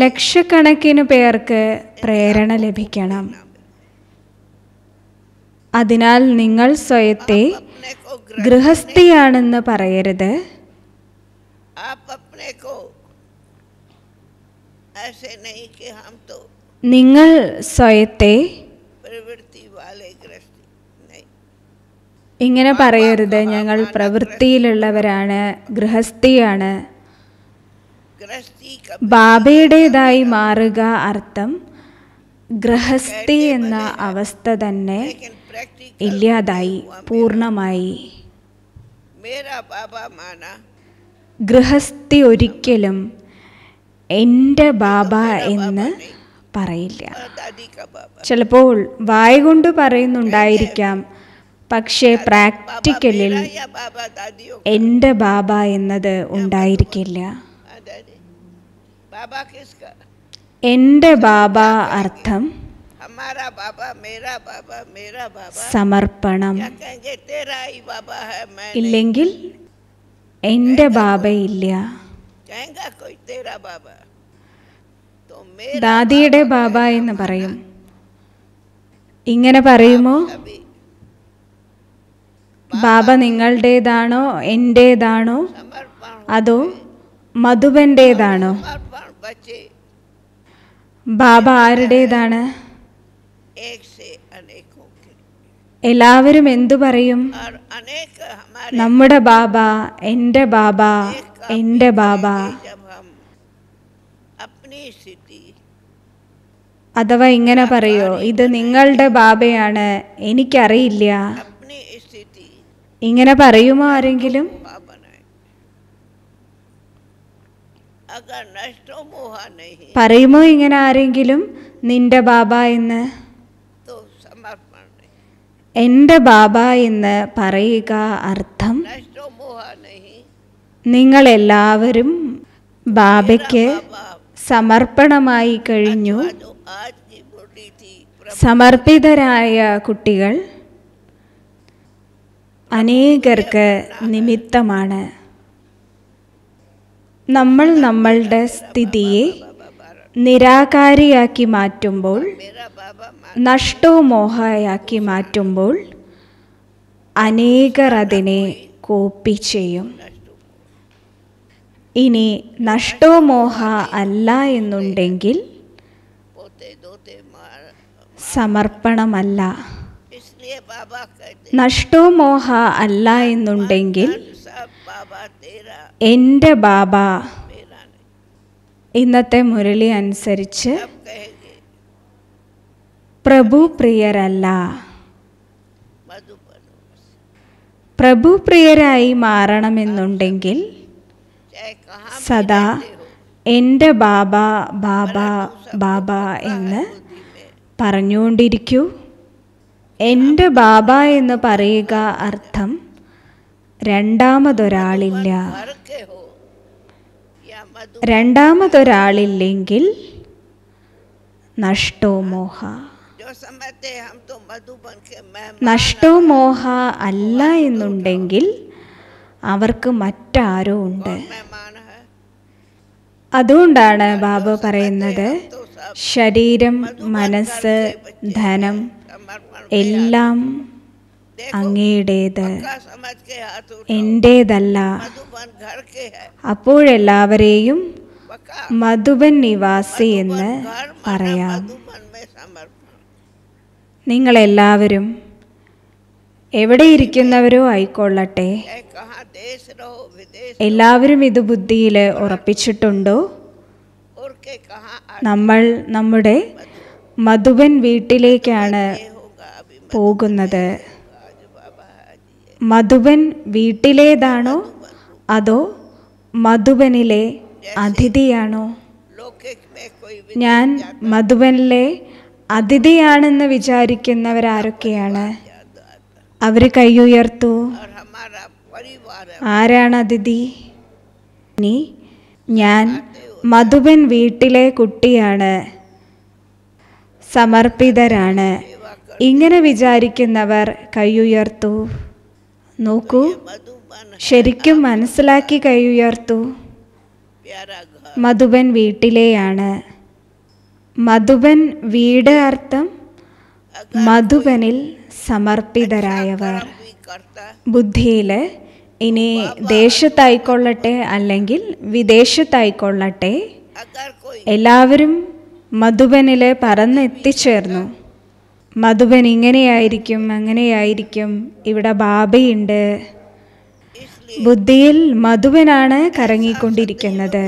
ലക്ഷക്കണക്കിന് പേർക്ക് പ്രേരണ ലഭിക്കണം അതിനാൽ നിങ്ങൾ സ്വയത്തെ ഗൃഹസ്ഥിയാണെന്ന് പറയരുത് देखो നിങ്ങൾ സ്വയത്തെ ഇങ്ങനെ പറയരുത് ഞങ്ങൾ പ്രവൃത്തിയിലുള്ളവരാണ് ഗൃഹസ്ഥിയാണ് ബാബയുടേതായി മാറുക അർത്ഥം ഗൃഹസ്ഥി എന്ന അവസ്ഥ തന്നെ ഇല്ലാതായി പൂർണ്ണമായി ഗൃഹസ്ഥി ഒരിക്കലും എൻ്റെ ബാബ എന്ന് പറയില്ല ചിലപ്പോൾ വായ കൊണ്ട് പറയുന്നുണ്ടായിരിക്കാം പക്ഷേ പ്രാക്ടിക്കലിൽ എൻ്റെ ബാബ എന്നത് ഉണ്ടായിരിക്കില്ല എൻ്റെ ബാബ അർത്ഥം സമർപ്പണം ഇല്ലെങ്കിൽ എന്റെ ബാബയില്ല ദാദിയുടെ ബാബ എന്ന് പറയും ഇങ്ങനെ പറയുമോ ബാബ നിങ്ങളുടേതാണോ എന്റേതാണോ അതോ മധുവൻ്റേതാണോ ബാബ ആരുടേതാണ് എല്ലാവരും എന്തു പറയും നമ്മുടെ ബാബ എൻ്റെ ബാബ എൻ്റെ ബാബ അഥവാ ഇങ്ങനെ പറയോ ഇത് നിങ്ങളുടെ ബാബയാണ് എനിക്കറിയില്ല ഇങ്ങനെ പറയുമോ ആരെങ്കിലും പറയുമോ ഇങ്ങനെ ആരെങ്കിലും നിന്റെ ബാബ എന്ന് എന്റെ ബാബ എന്ന് പറയുക അർത്ഥം നിങ്ങൾ എല്ലാവരും ബാബയ്ക്ക് സമർപ്പണമായി കഴിഞ്ഞു സമർപ്പിതരായ കുട്ടികൾ അനേകർക്ക് നിമിത്തമാണ് നമ്മൾ നമ്മളുടെ സ്ഥിതിയെ നിരാകാരിയാക്കി മാറ്റുമ്പോൾ നഷ്ടോമോഹയാക്കി മാറ്റുമ്പോൾ അനേകർ അതിനെ കോപ്പി ചെയ്യും ഇനി നഷ്ടോമോഹ അല്ല എന്നുണ്ടെങ്കിൽ സമർപ്പണമല്ല നഷ്ടോമോഹ അല്ല എന്നുണ്ടെങ്കിൽ എൻ്റെ ബാബ ഇന്നത്തെ മുരളി അനുസരിച്ച് പ്രഭു പ്രിയരല്ല പ്രഭു പ്രിയരായി മാറണമെന്നുണ്ടെങ്കിൽ സദാ എൻ്റെ ബാബ ബാബ ബാബ എന്ന് പറഞ്ഞുകൊണ്ടിരിക്കൂ എൻ്റെ ബാബ എന്ന് പറയുക അർത്ഥം രണ്ടാമതൊരാളില്ല രണ്ടാമതൊരാളില്ലെങ്കിൽ നഷ്ടോ മോഹ നഷ്ടോ മോഹ അല്ല എന്നുണ്ടെങ്കിൽ അവർക്ക് മറ്റാരോ ഉണ്ട് അതുകൊണ്ടാണ് ബാബു പറയുന്നത് ശരീരം മനസ്സ് ധനം എല്ലാം അങ്ങയുടേത് എൻ്റേതല്ല അപ്പോഴെല്ലാവരെയും മധുബൻ നിവാസി എന്ന് പറയാം നിങ്ങളെല്ലാവരും എവിടെ ഇരിക്കുന്നവരോ ആയിക്കൊള്ളട്ടെ എല്ലാവരും ഇത് ബുദ്ധിയിൽ ഉറപ്പിച്ചിട്ടുണ്ടോ നമ്മൾ നമ്മുടെ മധുബൻ വീട്ടിലേക്കാണ് പോകുന്നത് മധുബൻ വീട്ടിലേതാണോ അതോ മധുബനിലെ അതിഥിയാണോ ഞാൻ മധുബനിലെ അതിഥിയാണെന്ന് വിചാരിക്കുന്നവരാരൊക്കെയാണ് അവർ കൈയുയർത്തു ആരാണ് അതിഥി ഇനി ഞാൻ മധുബൻ വീട്ടിലെ കുട്ടിയാണ് സമർപ്പിതരാണ് ഇങ്ങനെ വിചാരിക്കുന്നവർ കൈയുയർത്തു നോക്കൂ ശരിക്കും മനസ്സിലാക്കി കൈ ഉയർത്തു മധുബൻ വീട്ടിലെയാണ് മധുബൻ വീട് അർത്ഥം മധുബനിൽ സമർപ്പിതരായവർ ബുദ്ധിയിൽ ഇനി ദേശത്തായിക്കൊള്ളട്ടെ അല്ലെങ്കിൽ വിദേശത്തായിക്കൊള്ളട്ടെ എല്ലാവരും മധുബനിൽ പറന്നെത്തിച്ചേർന്നു മധുബൻ ഇങ്ങനെയായിരിക്കും അങ്ങനെയായിരിക്കും ഇവിടെ ബാബയുണ്ട് ബുദ്ധിയിൽ മധുവനാണ് കറങ്ങിക്കൊണ്ടിരിക്കുന്നത്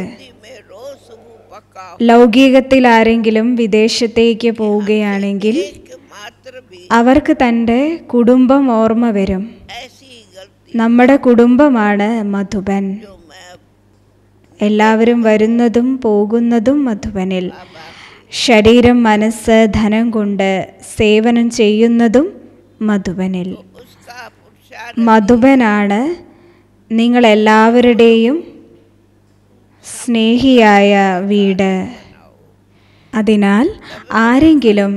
ലൗകികത്തിൽ ആരെങ്കിലും വിദേശത്തേക്ക് പോവുകയാണെങ്കിൽ അവർക്ക് തൻ്റെ കുടുംബം ഓർമ്മ വരും നമ്മുടെ കുടുംബമാണ് മധുബൻ എല്ലാവരും വരുന്നതും പോകുന്നതും മധുബനിൽ ശരീരം മനസ്സ് ധനം കൊണ്ട് സേവനം ചെയ്യുന്നതും മധുവനിൽ മധുവനാണ് നിങ്ങളെല്ലാവരുടെയും സ്നേഹിയായ വീട് അതിനാൽ ആരെങ്കിലും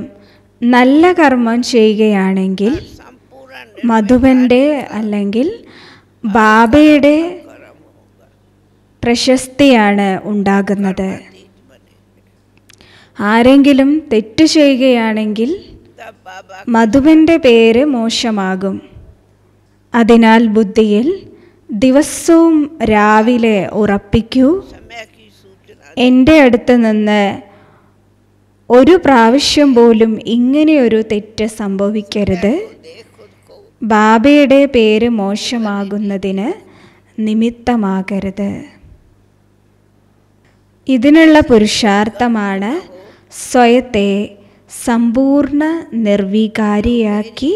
നല്ല കർമ്മം ചെയ്യുകയാണെങ്കിൽ മധുവൻ്റെ അല്ലെങ്കിൽ ബാബയുടെ പ്രശസ്തിയാണ് ഉണ്ടാകുന്നത് ആരെങ്കിലും തെറ്റ് ചെയ്യുകയാണെങ്കിൽ മധുവിൻ്റെ പേര് മോശമാകും അതിനാൽ ബുദ്ധിയിൽ ദിവസവും രാവിലെ ഉറപ്പിക്കൂ എൻ്റെ അടുത്ത് നിന്ന് ഒരു പ്രാവശ്യം പോലും ഇങ്ങനെയൊരു തെറ്റ് സംഭവിക്കരുത് ബാബയുടെ പേര് മോശമാകുന്നതിന് നിമിത്തമാകരുത് ഇതിനുള്ള പുരുഷാർത്ഥമാണ് സ്വയത്തെ സമ്പൂർണ്ണ നിർവികാരിയാക്കി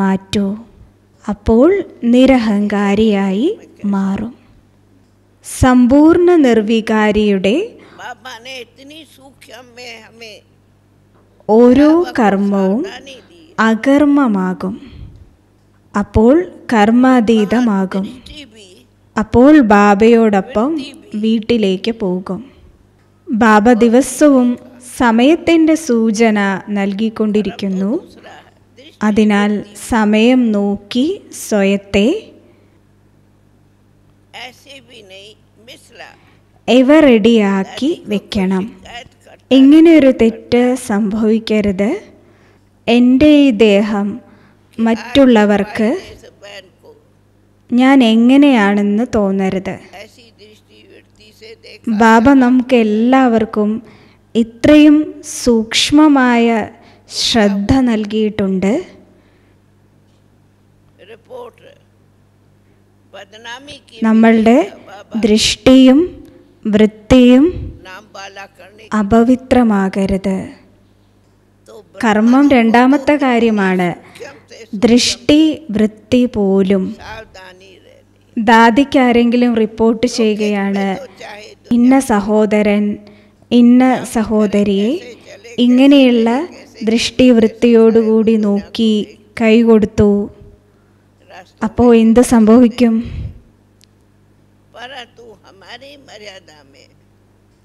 മാറ്റൂ അപ്പോൾ നിരഹങ്കാരിയായി മാറും സമ്പൂർണ്ണ നിർവികാരിയുടെ ഓരോ കർമ്മവും അകർമ്മമാകും അപ്പോൾ കർമാതീതമാകും അപ്പോൾ ബാബയോടൊപ്പം വീട്ടിലേക്ക് പോകും ബാബ ദിവസവും സമയത്തിൻ്റെ സൂചന നൽകിക്കൊണ്ടിരിക്കുന്നു അതിനാൽ സമയം നോക്കി സ്വയത്തെ എവ റെഡിയാക്കി വെക്കണം ഇങ്ങനെ ഒരു തെറ്റ് സംഭവിക്കരുത് എൻ്റെ ഈ ദേഹം മറ്റുള്ളവർക്ക് ഞാൻ എങ്ങനെയാണെന്ന് തോന്നരുത് ബാബ നമുക്ക് എല്ലാവർക്കും ഇത്രയും സൂക്ഷ്മമായ ശ്രദ്ധ നൽകിയിട്ടുണ്ട് നമ്മളുടെ ദൃഷ്ടിയും വൃത്തിയും അപവിത്രമാകരുത് കർമ്മം രണ്ടാമത്തെ കാര്യമാണ് ദൃഷ്ടി വൃത്തി പോലും ദാദിക്കാരെങ്കിലും റിപ്പോർട്ട് ചെയ്യുകയാണ് ഇന്ന സഹോദരൻ ഇന്ന സഹോദരിയെ ഇങ്ങനെയുള്ള ദൃഷ്ടിവൃത്തിയോടുകൂടി നോക്കി കൈകൊടുത്തു അപ്പോൾ എന്ത് സംഭവിക്കും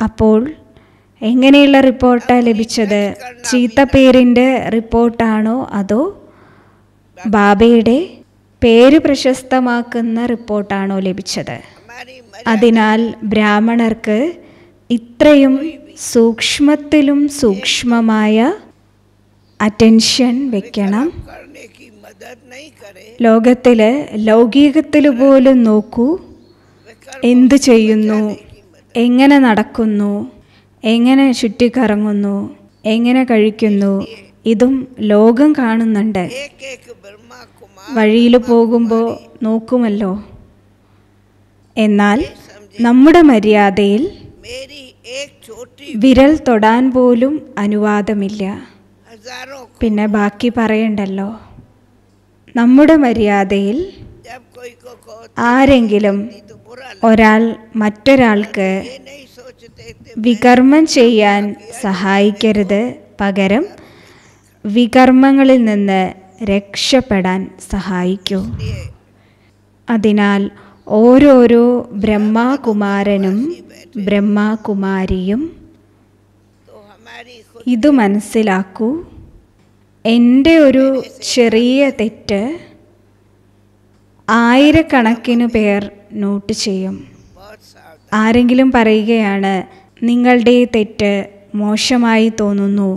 അപ്പോൾ എങ്ങനെയുള്ള റിപ്പോർട്ടാണ് ലഭിച്ചത് ചീത്ത പേരിൻ്റെ റിപ്പോർട്ടാണോ അതോ ബാബയുടെ പേര് പ്രശസ്തമാക്കുന്ന റിപ്പോർട്ടാണോ ലഭിച്ചത് അതിനാൽ ബ്രാഹ്മണർക്ക് ഇത്രയും സൂക്ഷ്മത്തിലും സൂക്ഷ്മമായ അറ്റൻഷൻ വെക്കണം ലോകത്തില് ലൗകികത്തിൽ പോലും നോക്കൂ എന്ത് ചെയ്യുന്നു എങ്ങനെ നടക്കുന്നു എങ്ങനെ ചുറ്റിക്കറങ്ങുന്നു എങ്ങനെ കഴിക്കുന്നു ഇതും ലോകം കാണുന്നുണ്ട് വഴിയിൽ പോകുമ്പോൾ നോക്കുമല്ലോ എന്നാൽ നമ്മുടെ മര്യാദയിൽ വിരൽ തൊടാൻ പോലും അനുവാദമില്ല പിന്നെ ബാക്കി പറയണ്ടല്ലോ നമ്മുടെ മര്യാദയിൽ ആരെങ്കിലും ഒരാൾ മറ്റൊരാൾക്ക് വികർമ്മം ചെയ്യാൻ സഹായിക്കരുത് പകരം വികർമ്മങ്ങളിൽ നിന്ന് രക്ഷപ്പെടാൻ സഹായിക്കൂ അതിനാൽ ഓരോരോ ബ്രഹ്മാകുമാരനും ബ്രഹ്മാകുമാരിയും ഇത് മനസ്സിലാക്കൂ എൻ്റെ ഒരു ചെറിയ തെറ്റ് ആയിരക്കണക്കിന് പേർ നോട്ട് ചെയ്യും ആരെങ്കിലും പറയുകയാണ് നിങ്ങളുടെ തെറ്റ് മോശമായി തോന്നുന്നു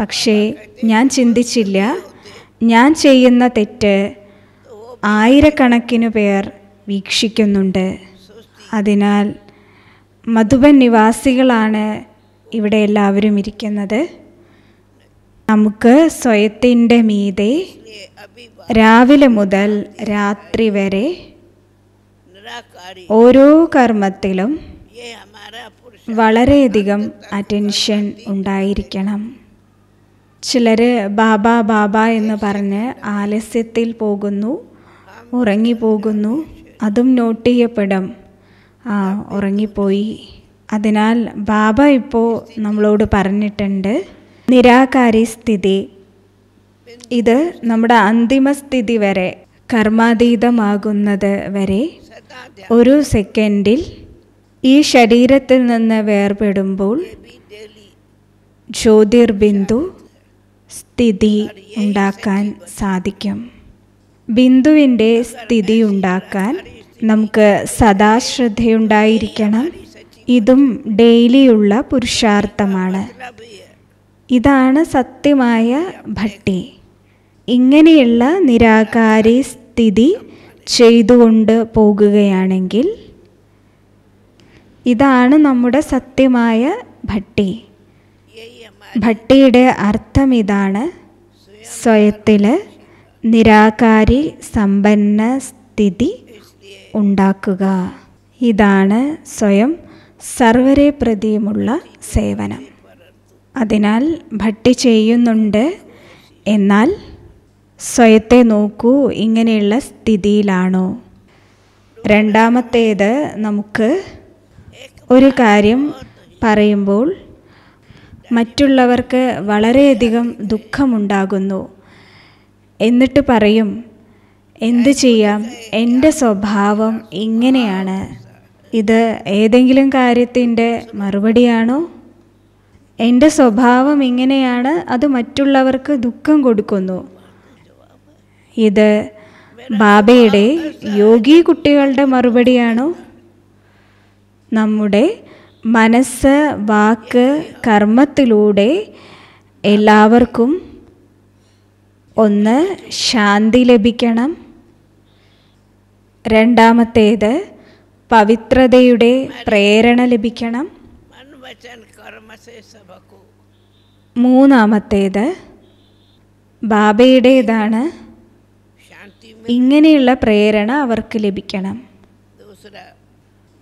പക്ഷേ ഞാൻ ചിന്തിച്ചില്ല ഞാൻ ചെയ്യുന്ന തെറ്റ് ആയിരക്കണക്കിന് പേർ വീക്ഷിക്കുന്നുണ്ട് അതിനാൽ മധുബൻ നിവാസികളാണ് ഇവിടെ എല്ലാവരും ഇരിക്കുന്നത് നമുക്ക് സ്വയത്തിൻ്റെ മീതെ രാവിലെ മുതൽ രാത്രി വരെ ഓരോ കർമ്മത്തിലും വളരെയധികം അറ്റൻഷൻ ഉണ്ടായിരിക്കണം ചിലർ ബാബ ബാബ എന്ന് പറഞ്ഞ് ആലസ്യത്തിൽ പോകുന്നു ഉറങ്ങിപ്പോകുന്നു അതും നോട്ട് ചെയ്യപ്പെടും ആ ഉറങ്ങിപ്പോയി അതിനാൽ ബാബ ഇപ്പോൾ നമ്മളോട് പറഞ്ഞിട്ടുണ്ട് നിരാകാരി സ്ഥിതി ഇത് നമ്മുടെ അന്തിമ സ്ഥിതി വരെ കർമാതീതമാകുന്നത് വരെ ഒരു സെക്കൻഡിൽ ഈ ശരീരത്തിൽ നിന്ന് വേർപെടുമ്പോൾ ജ്യോതിർബിന്ദു സ്ഥിതി ഉണ്ടാക്കാൻ സാധിക്കും ബിന്ദുവിൻ്റെ സ്ഥിതി ഉണ്ടാക്കാൻ നമുക്ക് സദാ ഇതും ഡെയിലിയുള്ള പുരുഷാർത്ഥമാണ് ഇതാണ് സത്യമായ ഭട്ടി ഇങ്ങനെയുള്ള നിരാകാരി സ്ഥിതി ചെയ്തുകൊണ്ട് പോകുകയാണെങ്കിൽ ഇതാണ് നമ്മുടെ സത്യമായ ഭട്ടി ഭട്ടിയുടെ അർത്ഥം ഇതാണ് സ്വയത്തിൽ നിരാകാരി സമ്പന്ന സ്ഥിതി ഉണ്ടാക്കുക ഇതാണ് സ്വയം സർവരെ പ്രതിയുമുള്ള സേവനം അതിനാൽ ഭട്ടി ചെയ്യുന്നുണ്ട് എന്നാൽ സ്വയത്തെ നോക്കൂ ഇങ്ങനെയുള്ള സ്ഥിതിയിലാണോ രണ്ടാമത്തേത് നമുക്ക് ഒരു കാര്യം പറയുമ്പോൾ മറ്റുള്ളവർക്ക് വളരെയധികം ദുഃഖമുണ്ടാകുന്നു എന്നിട്ട് പറയും എന്ത് ചെയ്യാം എൻ്റെ സ്വഭാവം ഇങ്ങനെയാണ് ഇത് ഏതെങ്കിലും കാര്യത്തിൻ്റെ മറുപടിയാണോ എൻ്റെ സ്വഭാവം ഇങ്ങനെയാണ് അത് മറ്റുള്ളവർക്ക് ദുഃഖം കൊടുക്കുന്നു ഇത് ബാബയുടെ യോഗി കുട്ടികളുടെ മറുപടിയാണോ നമ്മുടെ മനസ്സ് വാക്ക് കർമ്മത്തിലൂടെ എല്ലാവർക്കും ഒന്ന് ശാന്തി ലഭിക്കണം രണ്ടാമത്തേത് പവിത്രതയുടെ പ്രേരണ ലഭിക്കണം മൂന്നാമത്തേത് ബാബയുടേതാണ് ഇങ്ങനെയുള്ള പ്രേരണ അവർക്ക് ലഭിക്കണം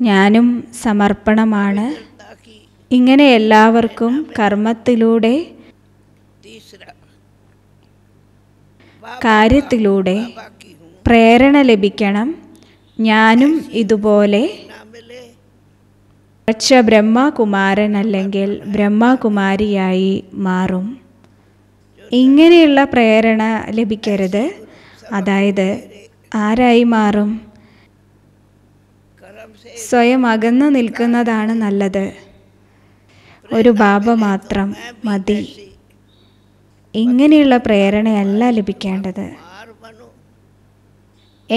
ഞാനും സമർപ്പണമാണ് ഇങ്ങനെ എല്ലാവർക്കും കർമ്മത്തിലൂടെ കാര്യത്തിലൂടെ പ്രേരണ ലഭിക്കണം ഞാനും ഇതുപോലെ പക്ഷ ബ്രഹ്മകുമാരൻ അല്ലെങ്കിൽ ബ്രഹ്മകുമാരിയായി മാറും ഇങ്ങനെയുള്ള പ്രേരണ ലഭിക്കരുത് അതായത് ആരായി മാറും സ്വയം അകന്നു നിൽക്കുന്നതാണ് നല്ലത് ഒരു ബാബ മാത്രം മതി ഇങ്ങനെയുള്ള പ്രേരണയല്ല ലഭിക്കേണ്ടത്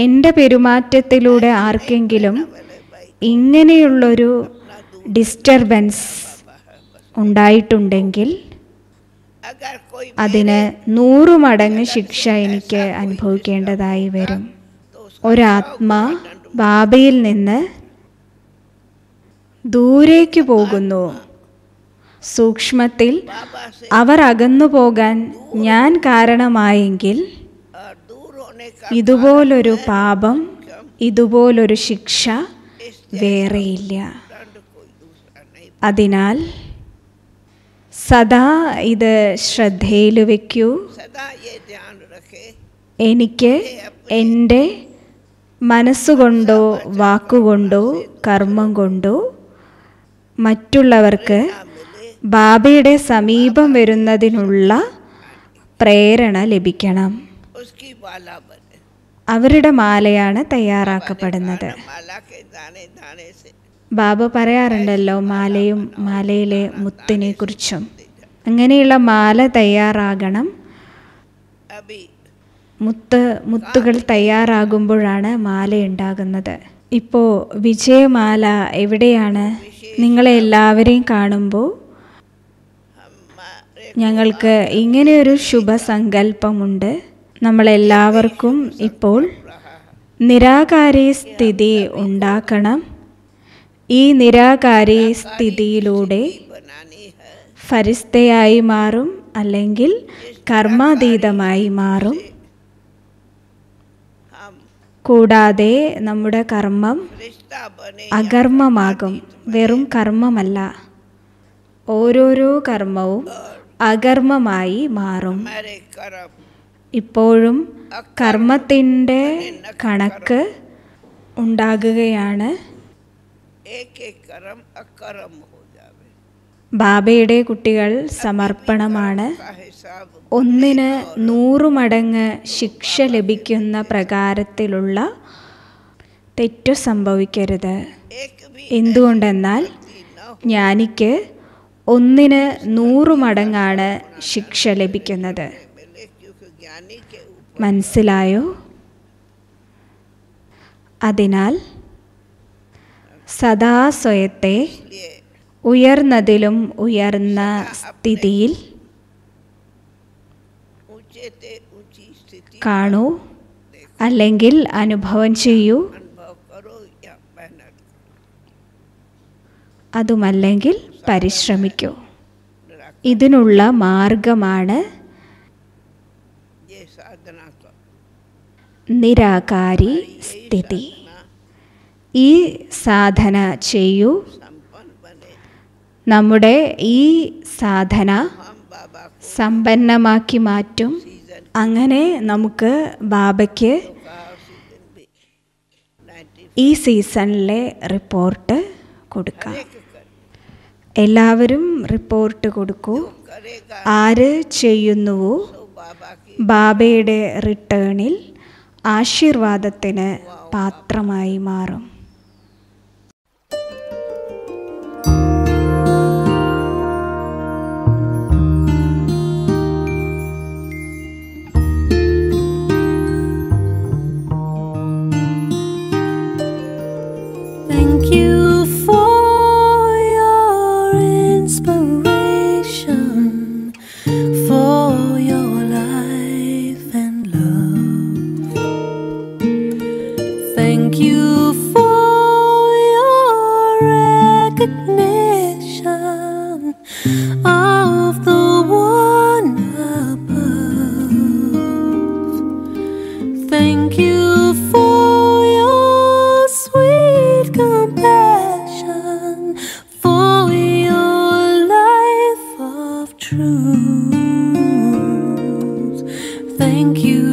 എൻ്റെ പെരുമാറ്റത്തിലൂടെ ആർക്കെങ്കിലും ഇങ്ങനെയുള്ളൊരു ഡിസ്റ്റർബൻസ് ഉണ്ടായിട്ടുണ്ടെങ്കിൽ അതിന് നൂറു മടങ്ങ് ശിക്ഷ എനിക്ക് അനുഭവിക്കേണ്ടതായി വരും ഒരാത്മാ ബാബയിൽ നിന്ന് ദൂരേക്ക് പോകുന്നു സൂക്ഷ്മത്തിൽ അവർ അകന്നു പോകാൻ ഞാൻ കാരണമായെങ്കിൽ ഇതുപോലൊരു പാപം ഇതുപോലൊരു ശിക്ഷ വേറെയില്ല അതിനാൽ സദാ ഇത് ശ്രദ്ധയിൽ വയ്ക്കൂ എനിക്ക് എൻ്റെ മനസ്സുകൊണ്ടോ വാക്കുകൊണ്ടോ കർമ്മം കൊണ്ടോ മറ്റുള്ളവർക്ക് ബാബയുടെ സമീപം വരുന്നതിനുള്ള പ്രേരണ ലഭിക്കണം അവരുടെ മാലയാണ് തയ്യാറാക്കപ്പെടുന്നത് ബാബ പറയാറുണ്ടല്ലോ മാലയും മാലയിലെ മുത്തിനെ കുറിച്ചും അങ്ങനെയുള്ള മാല തയ്യാറാകണം മുത്ത് മുത്തുകൾ തയ്യാറാകുമ്പോഴാണ് മാല ഉണ്ടാകുന്നത് ഇപ്പോൾ വിജയമാല എവിടെയാണ് നിങ്ങളെ എല്ലാവരെയും കാണുമ്പോൾ ഞങ്ങൾക്ക് ഇങ്ങനെയൊരു ശുഭസങ്കല്പമുണ്ട് നമ്മളെല്ലാവർക്കും ഇപ്പോൾ നിരാകാരി സ്ഥിതി ഉണ്ടാക്കണം ഈ നിരാകാരി സ്ഥിതിയിലൂടെ ഫരിസ്തയായി മാറും അല്ലെങ്കിൽ കർമാതീതമായി മാറും കൂടാതെ നമ്മുടെ കർമ്മം അകർമ്മമാകും വെറും കർമ്മമല്ല ഓരോരോ കർമ്മവും അകർമ്മമായി മാറും ഇപ്പോഴും കർമ്മത്തിൻ്റെ കണക്ക് ഉണ്ടാകുകയാണ് ബാബയുടെ കുട്ടികൾ സമർപ്പണമാണ് ഒന്നിന് നൂറ് മടങ്ങ് ശിക്ഷ ലഭിക്കുന്ന പ്രകാരത്തിലുള്ള തെറ്റു സംഭവിക്കരുത് എന്തുകൊണ്ടെന്നാൽ ജ്ഞാനിക്ക് ഒന്നിന് നൂറ് മടങ്ങാണ് ശിക്ഷ ലഭിക്കുന്നത് മനസ്സിലായോ അതിനാൽ സദാസ്വയത്തെ ഉയർന്നതിലും ഉയർന്ന സ്ഥിതിയിൽ കാണൂ അല്ലെങ്കിൽ അനുഭവം ചെയ്യൂ അതുമല്ലെങ്കിൽ പരിശ്രമിക്കൂ ഇതിനുള്ള മാർഗമാണ് നിരാകാരി സ്ഥിതി ഈ സാധന ചെയ്യൂ നമ്മുടെ ഈ സാധന സമ്പന്നമാക്കി മാറ്റും അങ്ങനെ നമുക്ക് ബാബയ്ക്ക് ഈ സീസണിലെ റിപ്പോർട്ട് കൊടുക്കാം എല്ലാവരും റിപ്പോർട്ട് കൊടുക്കൂ ആര് ചെയ്യുന്നുവോ ബാബയുടെ റിട്ടേണിൽ ആശീർവാദത്തിന് പാത്രമായി മാറും truth. Thank you.